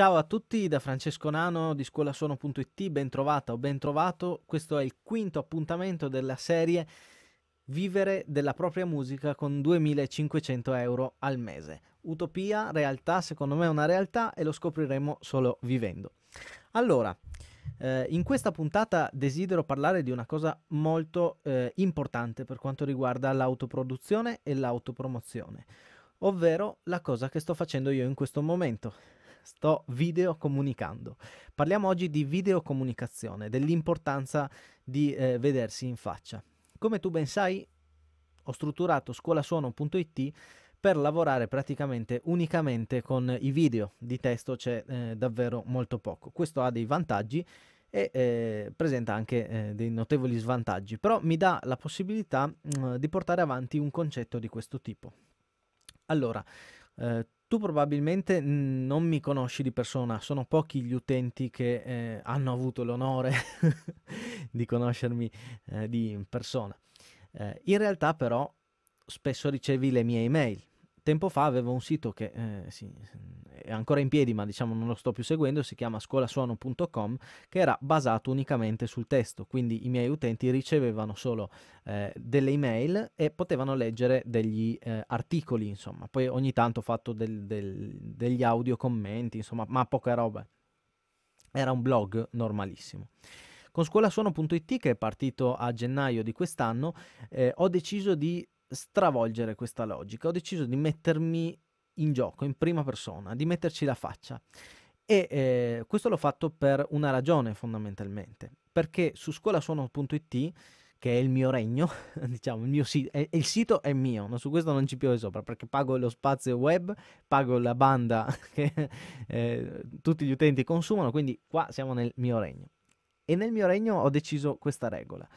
Ciao a tutti da Francesco Nano di scuolasuono.it, ben trovata o ben trovato. Questo è il quinto appuntamento della serie Vivere della propria musica con 2500 euro al mese. Utopia, realtà, secondo me è una realtà e lo scopriremo solo vivendo. Allora, eh, in questa puntata desidero parlare di una cosa molto eh, importante per quanto riguarda l'autoproduzione e l'autopromozione, ovvero la cosa che sto facendo io in questo momento Sto video comunicando. Parliamo oggi di videocomunicazione, dell'importanza di eh, vedersi in faccia. Come tu ben sai, ho strutturato scolasuono.it per lavorare praticamente unicamente con i video. Di testo c'è eh, davvero molto poco. Questo ha dei vantaggi e eh, presenta anche eh, dei notevoli svantaggi, però mi dà la possibilità mh, mm, di portare avanti un concetto di questo tipo. Allora, eh, tu probabilmente non mi conosci di persona, sono pochi gli utenti che eh, hanno avuto l'onore di conoscermi eh, di persona. Eh, in realtà però spesso ricevi le mie email tempo fa avevo un sito che eh, sì, è ancora in piedi, ma diciamo non lo sto più seguendo, si chiama scolasuono.com, che era basato unicamente sul testo, quindi i miei utenti ricevevano solo eh, delle email e potevano leggere degli eh, articoli, insomma. Poi ogni tanto ho fatto del, del, degli audio commenti, insomma, ma poca roba. Era un blog normalissimo. Con scolasuono.it che è partito a gennaio di quest'anno, eh, ho deciso di stravolgere questa logica. Ho deciso di mettermi in gioco, in prima persona, di metterci la faccia. E eh, questo l'ho fatto per una ragione fondamentalmente, perché su scuolasuono.it, che è il mio regno, diciamo, il, mio sito, è, il sito è mio, no? su questo non ci piove sopra, perché pago lo spazio web, pago la banda che eh, tutti gli utenti consumano, quindi qua siamo nel mio regno. E nel mio regno ho deciso questa regola.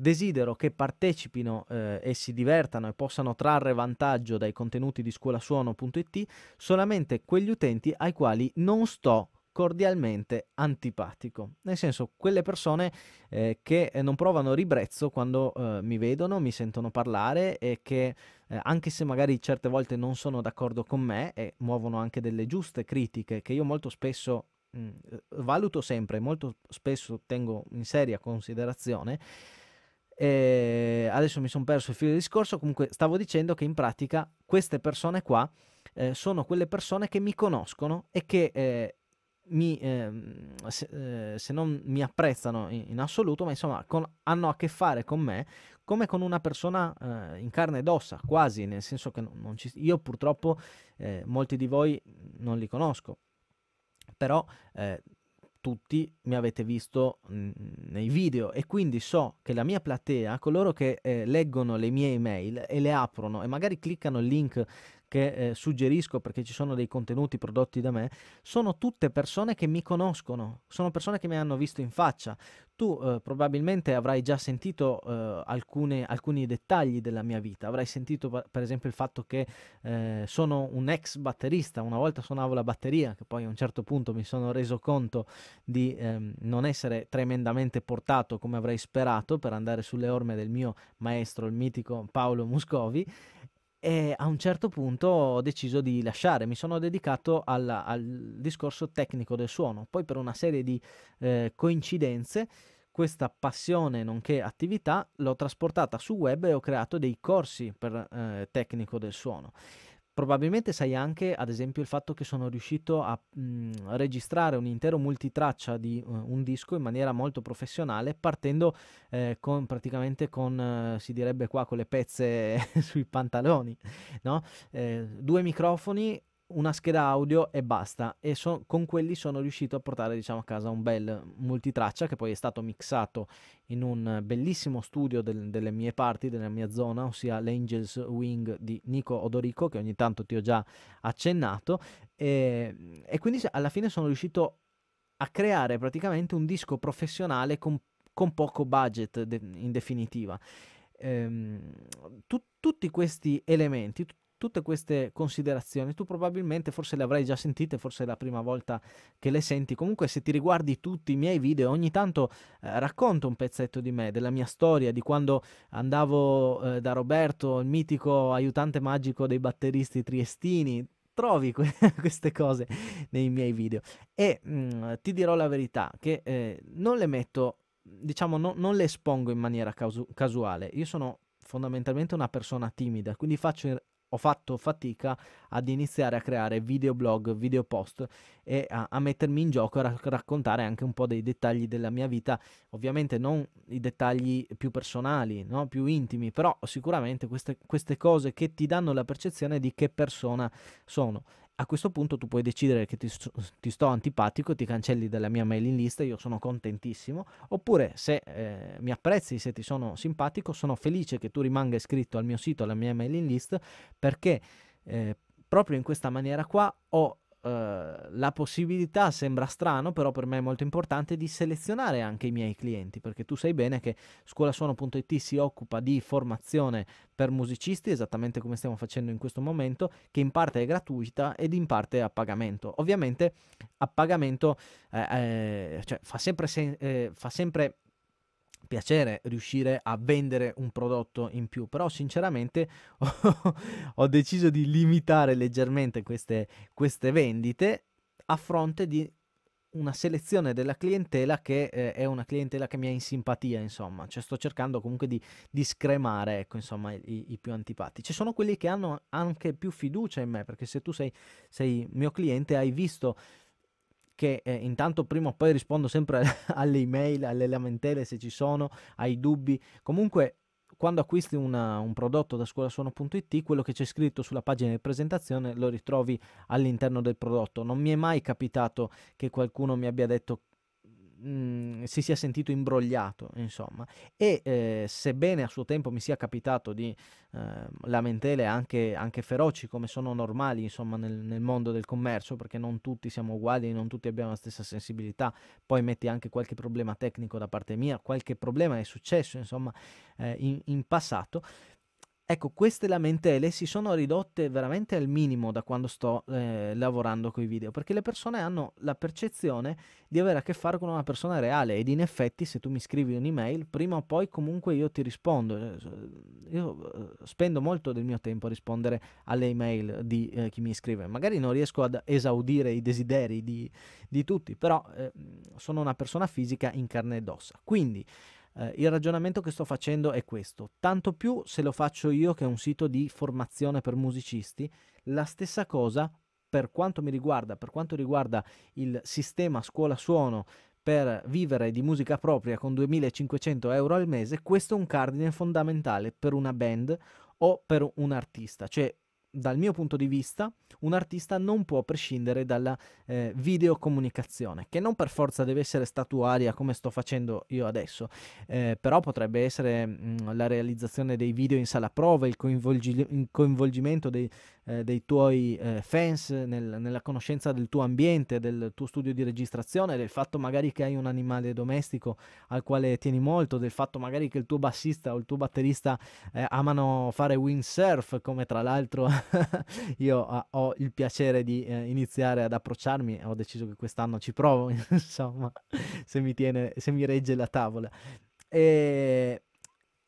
Desidero che partecipino eh, e si divertano e possano trarre vantaggio dai contenuti di scuolasuono.it solamente quegli utenti ai quali non sto cordialmente antipatico. Nel senso, quelle persone eh, che non provano ribrezzo quando eh, mi vedono, mi sentono parlare e che eh, anche se magari certe volte non sono d'accordo con me e muovono anche delle giuste critiche che io molto spesso mh, mm, valuto sempre, molto spesso tengo in seria considerazione, eh, adesso mi sono perso il filo del discorso, comunque stavo dicendo che in pratica queste persone qua eh, sono quelle persone che mi conoscono e che eh, mi, ehm, se, eh, se, non mi apprezzano in, in assoluto, ma insomma con, hanno a che fare con me come con una persona eh, in carne ed ossa, quasi, nel senso che non, non ci, io purtroppo eh, molti di voi non li conosco, però tutti mi avete visto mm, nei video e quindi so che la mia platea, coloro che eh, leggono le mie email e le aprono e magari cliccano il link che eh, suggerisco perché ci sono dei contenuti prodotti da me, sono tutte persone che mi conoscono, sono persone che mi hanno visto in faccia. Tu eh, probabilmente avrai già sentito eh, alcune, alcuni dettagli della mia vita, avrai sentito per esempio il fatto che eh, sono un ex batterista, una volta suonavo la batteria, che poi a un certo punto mi sono reso conto di ehm, non essere tremendamente portato come avrei sperato per andare sulle orme del mio maestro, il mitico Paolo Muscovi, e a un certo punto ho deciso di lasciare, mi sono dedicato alla, al discorso tecnico del suono. Poi per una serie di eh, coincidenze questa passione nonché attività l'ho trasportata su web e ho creato dei corsi per eh, tecnico del suono. Probabilmente sai anche, ad esempio, il fatto che sono riuscito a mh, mhmm, registrare un intero multitraccia di uh, un disco in maniera molto professionale, partendo eh, con, praticamente con, uh, si direbbe qua, con le pezze sui pantaloni, no? eh, due microfoni una scheda audio e basta. E so, con quelli sono riuscito a portare diciamo, a casa un bel multitraccia che poi è stato mixato in un bellissimo studio del, delle mie parti, della mia zona, ossia l'Angels Wing di Nico Odorico, che ogni tanto ti ho già accennato. E, e quindi alla fine sono riuscito a creare praticamente un disco professionale con, con poco budget de, in definitiva. Ehm, tu, tutti questi elementi, tutte queste considerazioni tu probabilmente forse le avrai già sentite, forse è la prima volta che le senti. Comunque se ti riguardi tutti i miei video, ogni tanto eh, racconto un pezzetto di me, della mia storia, di quando andavo eh, da Roberto, il mitico aiutante magico dei batteristi triestini. Trovi que queste cose nei miei video e mh, mm, ti dirò la verità che eh, non le metto, diciamo, no, non le espongo in maniera casu casuale. Io sono fondamentalmente una persona timida, quindi faccio ho fatto fatica ad iniziare a creare videoblog, post e a, a, mettermi in gioco e rac- raccontare anche un po' dei dettagli della mia vita, ovviamente non i dettagli più personali, no? più intimi, però sicuramente queste, queste cose che ti danno la percezione di che persona sono a questo punto tu puoi decidere che ti, ti, sto antipatico, ti cancelli dalla mia mailing list, io sono contentissimo, oppure se eh, mi apprezzi, se ti sono simpatico, sono felice che tu rimanga iscritto al mio sito, alla mia mailing list, perché eh, proprio in questa maniera qua ho eh, la possibilità, sembra strano, però per me è molto importante, di selezionare anche i miei clienti, perché tu sai bene che scuolasuono.it si occupa di formazione per musicisti, esattamente come stiamo facendo in questo momento, che in parte è gratuita ed in parte è a pagamento. Ovviamente a pagamento eh, eh cioè, fa sempre, sen- eh, fa sempre piacere riuscire a vendere un prodotto in più, però sinceramente ho deciso di limitare leggermente queste, queste vendite a fronte di una selezione della clientela che eh, è una clientela che mi ha in simpatia, insomma, cioè sto cercando comunque di, di scremare, ecco, insomma, i, i, più antipatici. Ci sono quelli che hanno anche più fiducia in me, perché se tu sei, sei mio cliente hai visto che eh, intanto prima o poi rispondo sempre alle email, alle lamentele se ci sono, ai dubbi. Comunque quando acquisti una, un prodotto da scuolasuono.it, quello che c'è scritto sulla pagina di presentazione lo ritrovi all'interno del prodotto. Non mi è mai capitato che qualcuno mi abbia detto Mhmm, si sia sentito imbrogliato, insomma. E eh, sebbene a suo tempo mi sia capitato di eh, lamentele anche, anche, feroci, come sono normali, insomma, nel, nel, mondo del commercio, perché non tutti siamo uguali, non tutti abbiamo la stessa sensibilità. Poi metti anche qualche problema tecnico da parte mia, qualche problema è successo, insomma, eh, in, in passato Ecco, queste lamentele si sono ridotte veramente al minimo da quando sto eh, lavorando con i video, perché le persone hanno la percezione di avere a che fare con una persona reale ed in effetti se tu mi scrivi un'email, prima o poi comunque io ti rispondo. Eh, io eh, spendo molto del mio tempo a rispondere alle email di eh, chi mi scrive, magari non riesco ad esaudire i desideri di, di tutti, però eh, sono una persona fisica in carne ed ossa. Quindi eh, il ragionamento che sto facendo è questo, tanto più se lo faccio io che è un sito di formazione per musicisti, la stessa cosa per quanto mi riguarda, per quanto riguarda il sistema scuola suono per vivere di musica propria con 2500 euro al mese, questo è un cardine fondamentale per una band o per un artista, cioè dal mio punto di vista, un artista non può prescindere dalla eh, videocomunicazione, che non per forza deve essere statuaria come sto facendo io adesso, eh, però potrebbe essere mh, mm, la realizzazione dei video in sala prova, il, coinvolgi- il coinvolgimento dei, eh, dei tuoi eh, fans, nel, nella conoscenza del tuo ambiente, del tuo studio di registrazione, del fatto magari che hai un animale domestico al quale tieni molto, del fatto magari che il tuo bassista o il tuo batterista eh, amano fare windsurf, come tra l'altro io ah, ho il piacere di eh, iniziare ad approcciarmi, ho deciso che quest'anno ci provo, insomma, se mi, tiene, se mi regge la tavola. E,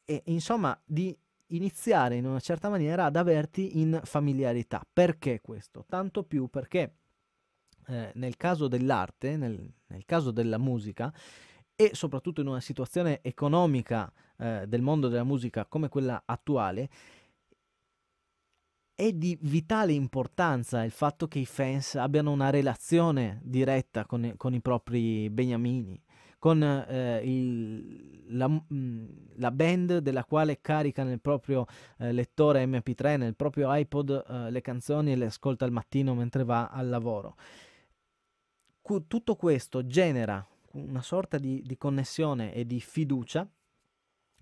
e insomma, di iniziare in una certa maniera ad averti in familiarità. Perché questo? Tanto più perché eh, nel caso dell'arte, nel, nel, caso della musica e soprattutto in una situazione economica eh, del mondo della musica come quella attuale, è di vitale importanza il fatto che i fans abbiano una relazione diretta con, con i propri beniamini, con eh, il, la, mm, la, band della quale carica nel proprio eh, lettore MP3, nel proprio iPod eh, le canzoni e le ascolta al mattino mentre va al lavoro. Cu- tutto questo genera una sorta di, di, connessione e di fiducia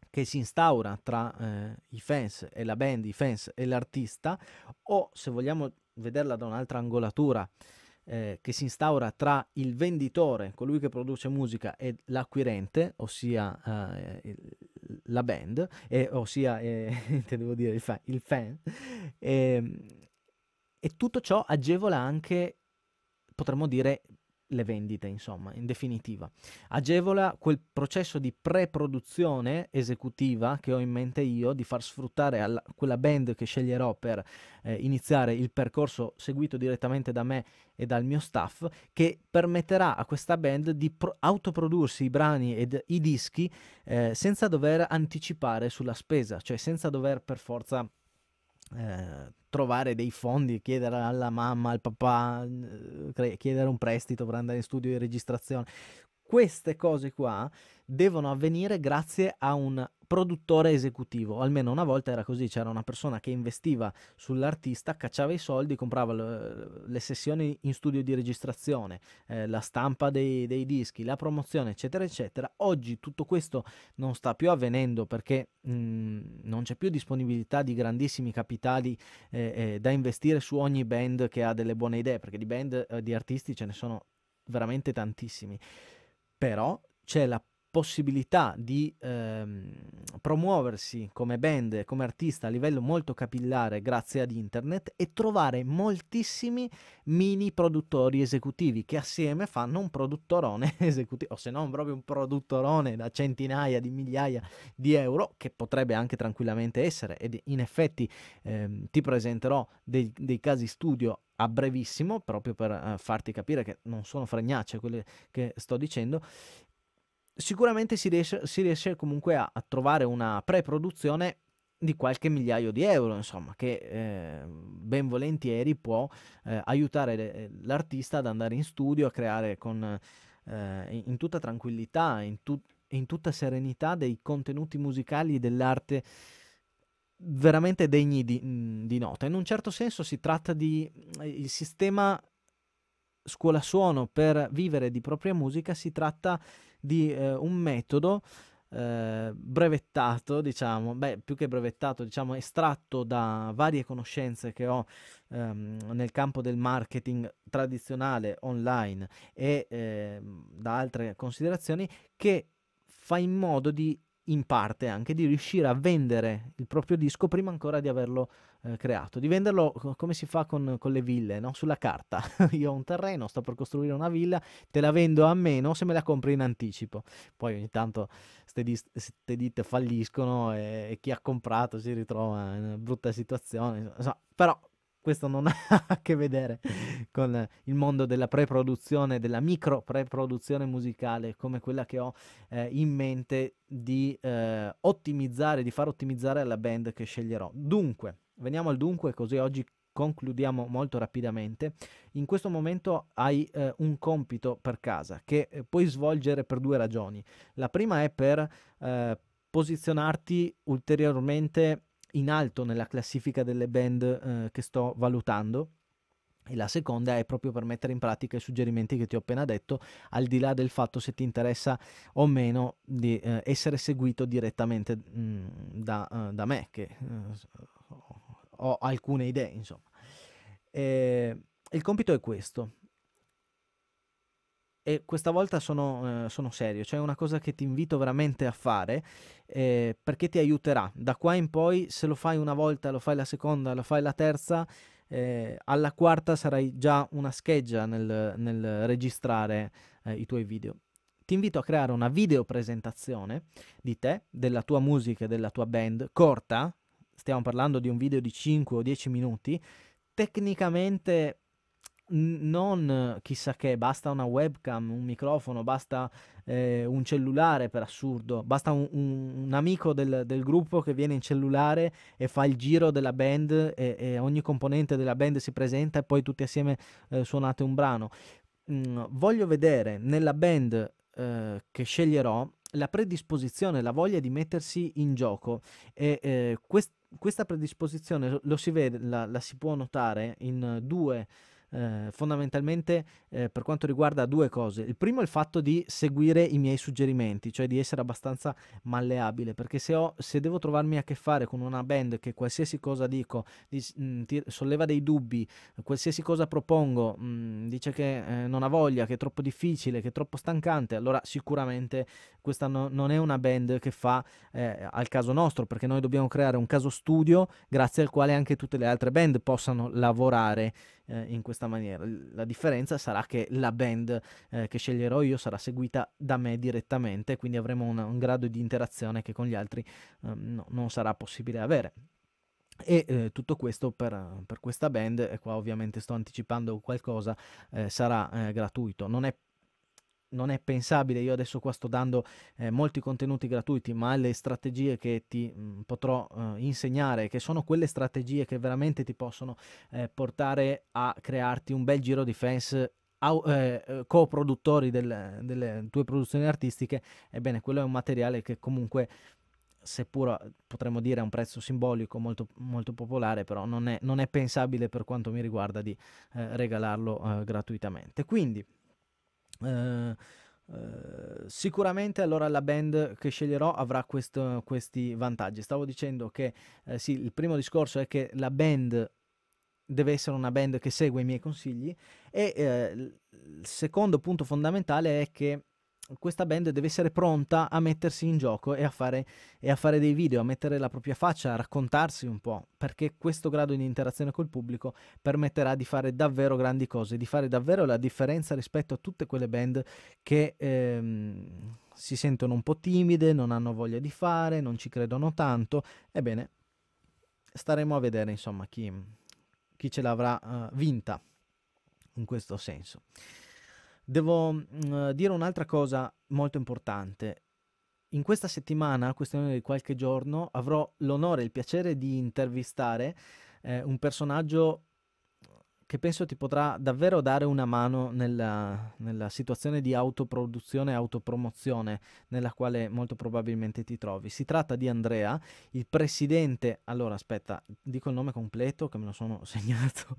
che si instaura tra eh, i fans e la band, i fans e l'artista, o se vogliamo vederla da un'altra angolatura, eh, che si instaura tra il venditore, colui che produce musica, e l'acquirente, ossia eh, la band, eh, ossia intendevo dire il fan, il fan ehm, e tutto ciò agevola anche potremmo dire le vendite, insomma, in definitiva. Agevola quel processo di pre-produzione esecutiva che ho in mente io, di far sfruttare alla, quella band che sceglierò per eh, iniziare il percorso seguito direttamente da me e dal mio staff, che permetterà a questa band di pro- autoprodursi i brani ed i dischi eh, senza dover anticipare sulla spesa, cioè senza dover per forza eh, trovare dei fondi, chiedere alla mamma, al papà, eh, chiedere un prestito per andare in studio di registrazione queste cose qua devono avvenire grazie a un produttore esecutivo. Almeno una volta era così, c'era una persona che investiva sull'artista, cacciava i soldi, comprava le, le sessioni in studio di registrazione, eh, la stampa dei, dei, dischi, la promozione, eccetera, eccetera. Oggi tutto questo non sta più avvenendo perché mh, mm, non c'è più disponibilità di grandissimi capitali eh, eh, da investire su ogni band che ha delle buone idee, perché di band, eh, di artisti ce ne sono veramente tantissimi però c'è la possibilità di ehm, promuoversi come band, come artista a livello molto capillare grazie ad internet e trovare moltissimi mini produttori esecutivi che assieme fanno un produttorone esecutivo, o se non proprio un produttorone da centinaia di migliaia di euro, che potrebbe anche tranquillamente essere ed in effetti ehm, ti presenterò dei, dei casi studio a brevissimo, proprio per uh, farti capire che non sono fregnacce quelle che sto dicendo, sicuramente si riesce, si riesce comunque a, a, trovare una pre-produzione di qualche migliaio di euro, insomma, che eh, ben volentieri può eh, aiutare le, eh, l'artista ad andare in studio, a creare con, eh, in tutta tranquillità, in, tu, in, tutta serenità dei contenuti musicali dell'arte veramente degni di, mm, di nota. In un certo senso si tratta di eh, il sistema scuola suono per vivere di propria musica, si tratta di di eh, un metodo eh, brevettato, diciamo, beh, più che brevettato, diciamo, estratto da varie conoscenze che ho ehm, nel campo del marketing tradizionale online e ehm, da altre considerazioni che fa in modo di in parte anche di riuscire a vendere il proprio disco prima ancora di averlo eh, creato, di venderlo come si fa con, con le ville, no? sulla carta. Io ho un terreno, sto per costruire una villa, te la vendo a meno se me la compri in anticipo. Poi ogni tanto queste ditte falliscono e, e, chi ha comprato si ritrova in una brutta situazione. Insomma, però questo non ha a che vedere con il mondo della preproduzione, della micro preproduzione musicale come quella che ho eh, in mente di eh, ottimizzare, di far ottimizzare alla band che sceglierò. Dunque, Veniamo al dunque, così oggi concludiamo molto rapidamente. In questo momento hai eh, un compito per casa che eh, puoi svolgere per due ragioni. La prima è per eh, posizionarti ulteriormente in alto nella classifica delle band eh, che sto valutando e la seconda è proprio per mettere in pratica i suggerimenti che ti ho appena detto, al di là del fatto se ti interessa o meno di eh, essere seguito direttamente mh, mm, da, uh, da, me, che uh, ho alcune idee, insomma. E ehm, il compito è questo. E questa volta sono, eh, sono serio, cioè è una cosa che ti invito veramente a fare eh, perché ti aiuterà. Da qua in poi, se lo fai una volta, lo fai la seconda, lo fai la terza, eh, alla quarta sarai già una scheggia nel, nel registrare eh, i tuoi video ti invito a creare una video presentazione di te, della tua musica e della tua band, corta, stiamo parlando di un video di 5 o 10 minuti, tecnicamente non chissà che, basta una webcam, un microfono, basta eh, un cellulare per assurdo, basta un, un, un amico del, del, gruppo che viene in cellulare e fa il giro della band e, e ogni componente della band si presenta e poi tutti assieme eh, suonate un brano. Mm, voglio vedere nella band eh, che sceglierò la predisposizione, la voglia di mettersi in gioco e eh, quest- questa predisposizione lo si vede, la, la si può notare in due eh, fondamentalmente eh, per quanto riguarda due cose. Il primo è il fatto di seguire i miei suggerimenti, cioè di essere abbastanza malleabile, perché se, ho, se devo trovarmi a che fare con una band che qualsiasi cosa dico dis, mh, mhmm, solleva dei dubbi, qualsiasi cosa propongo mh, mhmm, dice che eh, non ha voglia, che è troppo difficile, che è troppo stancante, allora sicuramente questa no, non è una band che fa ehm, al caso nostro, perché noi dobbiamo creare un caso studio grazie al quale anche tutte le altre band possano lavorare eh, in questa maniera. La differenza sarà che la band eh, che sceglierò io sarà seguita da me direttamente, quindi avremo una, un grado di interazione che con gli altri ehm, no, non sarà possibile avere. E eh, tutto questo per, per, questa band, e qua ovviamente sto anticipando qualcosa, eh, sarà eh, gratuito. Non è non è pensabile, io adesso qua sto dando eh, molti contenuti gratuiti, ma le strategie che ti mh, mm, potrò eh, insegnare, che sono quelle strategie che veramente ti possono eh, portare a crearti un bel giro di fans au, eh, eh, coproduttori del, delle tue produzioni artistiche, ebbene quello è un materiale che comunque seppur potremmo dire a un prezzo simbolico molto, molto popolare, però non è, non è, pensabile per quanto mi riguarda di eh, regalarlo gratuitamente. Quindi Uh, sicuramente allora la band che sceglierò avrà questo, questi vantaggi. Stavo dicendo che eh, sì, il primo discorso è che la band deve essere una band che segue i miei consigli e eh, il secondo punto fondamentale è che questa band deve essere pronta a mettersi in gioco e a, fare, e a, fare, dei video, a mettere la propria faccia, a raccontarsi un po', perché questo grado di interazione col pubblico permetterà di fare davvero grandi cose, di fare davvero la differenza rispetto a tutte quelle band che ehm, si sentono un po' timide, non hanno voglia di fare, non ci credono tanto. Ebbene, staremo a vedere insomma chi, chi ce l'avrà uh, vinta in questo senso. Devo mh, mm, dire un'altra cosa molto importante. In questa settimana, a questione di qualche giorno, avrò l'onore e il piacere di intervistare eh, un personaggio che penso ti potrà davvero dare una mano nella, nella situazione di autoproduzione e autopromozione nella quale molto probabilmente ti trovi. Si tratta di Andrea, il presidente... Allora, aspetta, dico il nome completo che me lo sono segnato.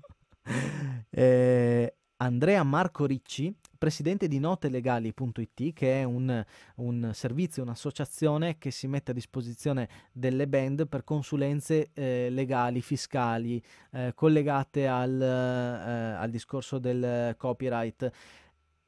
eh, Andrea Marco Ricci, presidente di notelegali.it, che è un, un, servizio, un'associazione che si mette a disposizione delle band per consulenze eh, legali, fiscali, eh, collegate al, eh, al discorso del copyright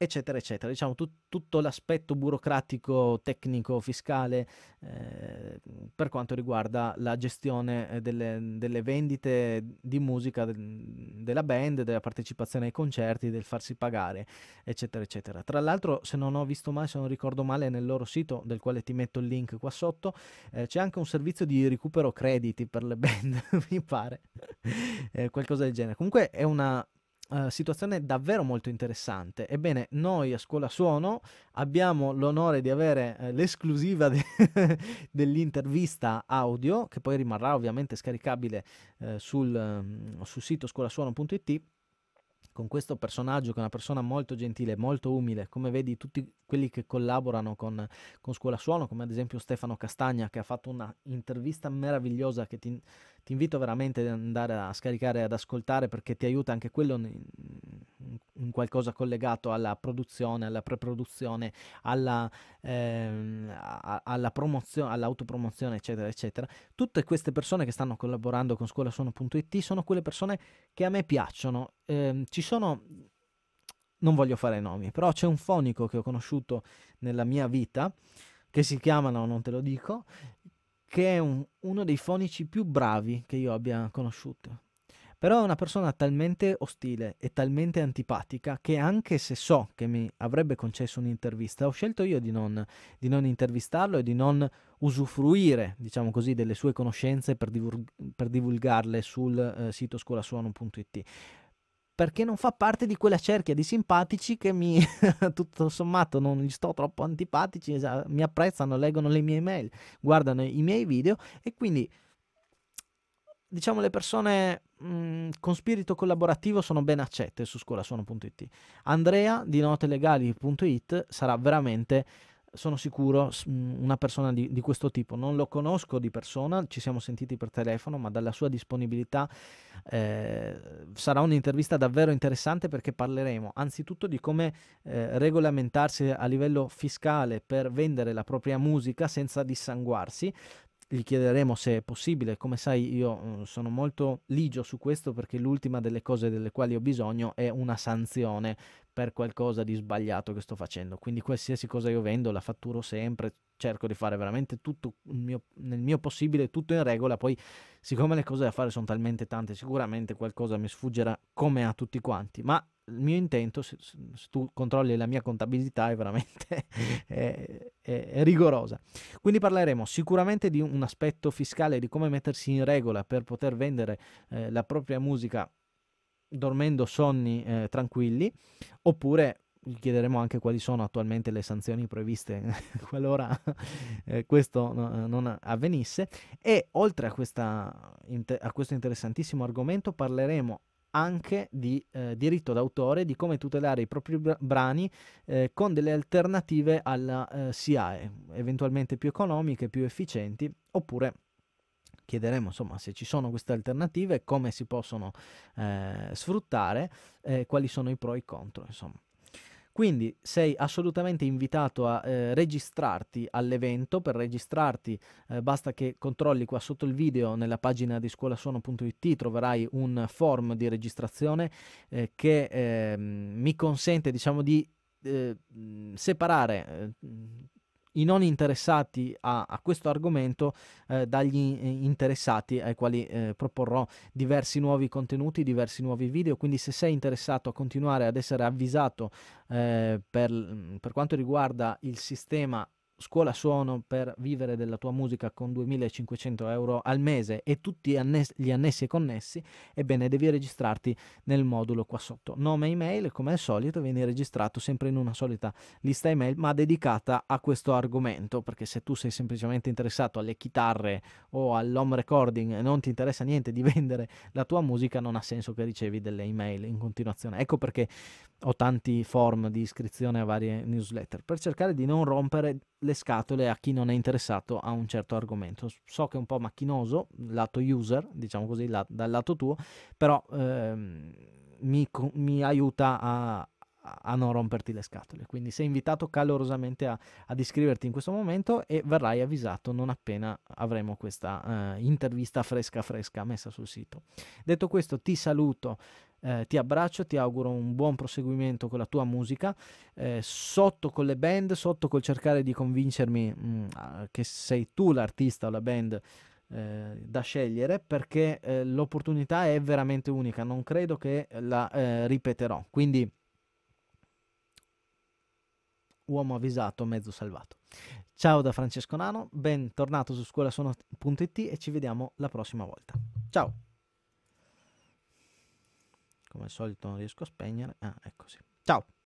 eccetera, eccetera. Diciamo tut, tutto l'aspetto burocratico, tecnico, fiscale eh, per quanto riguarda la gestione eh, delle, delle vendite di musica de, della band, della partecipazione ai concerti, del farsi pagare, eccetera, eccetera. Tra l'altro, se non ho visto male, se non ricordo male, nel loro sito, del quale ti metto il link qua sotto, eh, c'è anche un servizio di recupero crediti per le band, mi pare, eh, qualcosa del genere. Comunque è una eh, situazione davvero molto interessante. Ebbene, noi a Scuola Suono abbiamo l'onore di avere eh, l'esclusiva de dell'intervista audio, che poi rimarrà ovviamente scaricabile eh, sul, mm, sul sito scuolasuono.it con questo personaggio che è una persona molto gentile, molto umile, come vedi tutti quelli che collaborano con, con Scuola Suono, come ad esempio Stefano Castagna che ha fatto una intervista meravigliosa che ti, ti invito veramente ad andare a scaricare, ad ascoltare perché ti aiuta anche quello in, in qualcosa collegato alla produzione, alla preproduzione, alla, ehm, alla promozione, all'autopromozione, eccetera, eccetera. Tutte queste persone che stanno collaborando con scuolasuono.it sono quelle persone che a me piacciono. Eh, ci sono non voglio fare nomi, però c'è un fonico che ho conosciuto nella mia vita, che si chiama, no non te lo dico, che è un, uno dei fonici più bravi che io abbia conosciuto. Però è una persona talmente ostile e talmente antipatica che anche se so che mi avrebbe concesso un'intervista, ho scelto io di non, di non intervistarlo e di non usufruire, diciamo così, delle sue conoscenze per, divulg- per divulgarle sul eh, sito scolasuono.it perché non fa parte di quella cerchia di simpatici che mi, tutto sommato, non gli sto troppo antipatici, mi apprezzano, leggono le mie mail, guardano i miei video e quindi diciamo le persone mh, mm, con spirito collaborativo sono ben accette su scolasuono.it. Andrea di notelegali.it sarà veramente sono sicuro, mhmm, una persona di, di, questo tipo. Non lo conosco di persona, ci siamo sentiti per telefono, ma dalla sua disponibilità eh, sarà un'intervista davvero interessante perché parleremo anzitutto di come eh, regolamentarsi a livello fiscale per vendere la propria musica senza dissanguarsi, gli chiederemo se è possibile. Come sai, io mm, sono molto ligio su questo perché l'ultima delle cose delle quali ho bisogno è una sanzione per qualcosa di sbagliato che sto facendo. Quindi qualsiasi cosa io vendo la fatturo sempre, cerco di fare veramente tutto mio, nel mio possibile, tutto in regola. Poi, siccome le cose da fare sono talmente tante, sicuramente qualcosa mi sfuggerà come a tutti quanti. Ma il mio intento, se, se, tu controlli la mia contabilità, è veramente è, è, è rigorosa. Quindi parleremo sicuramente di un aspetto fiscale, di come mettersi in regola per poter vendere eh, la propria musica dormendo sonni eh, tranquilli, oppure gli chiederemo anche quali sono attualmente le sanzioni previste qualora eh, questo no, eh, non avvenisse e oltre a, questa, a questo interessantissimo argomento parleremo anche di eh, diritto d'autore, di come tutelare i propri brani eh, con delle alternative alla eh, SIAE, eventualmente più economiche, più efficienti, oppure chiederemo insomma se ci sono queste alternative, come si possono eh, sfruttare, eh, quali sono i pro e i contro, insomma. Quindi sei assolutamente invitato a eh, registrarti all'evento. Per registrarti eh, basta che controlli qua sotto il video nella pagina di scuolasuono.it troverai un form di registrazione eh, che ehm, mi consente diciamo di eh, separare eh, i non interessati a, a questo argomento eh, dagli eh, interessati ai quali eh, proporrò diversi nuovi contenuti, diversi nuovi video, quindi se sei interessato a continuare ad essere avvisato eh, per, per quanto riguarda il sistema scuola suono per vivere della tua musica con 2500 euro al mese e tutti gli annessi e connessi, ebbene devi registrarti nel modulo qua sotto. Nome e email, come al solito, vieni registrato sempre in una solita lista email, ma dedicata a questo argomento, perché se tu sei semplicemente interessato alle chitarre o all'home recording e non ti interessa niente di vendere la tua musica, non ha senso che ricevi delle email in continuazione. Ecco perché ho tanti form di iscrizione a varie newsletter per cercare di non rompere le scatole a chi non è interessato a un certo argomento. So che è un po' macchinoso, lato user, diciamo così, la, dal lato tuo, però ehm, mi, mi, aiuta a, a non romperti le scatole. Quindi sei invitato calorosamente a, ad iscriverti in questo momento e verrai avvisato non appena avremo questa eh, intervista fresca fresca messa sul sito. Detto questo, ti saluto. Eh, ti abbraccio, ti auguro un buon proseguimento con la tua musica, eh, sotto con le band, sotto col cercare di convincermi mh, mm, che sei tu l'artista o la band eh, da scegliere perché eh, l'opportunità è veramente unica, non credo che la eh, ripeterò. Quindi uomo avvisato, mezzo salvato. Ciao da Francesco Nano, bentornato su scuolasuono.it e ci vediamo la prossima volta. Ciao! Come al solito non riesco a spegnere. Ah, ecco sì. Ciao!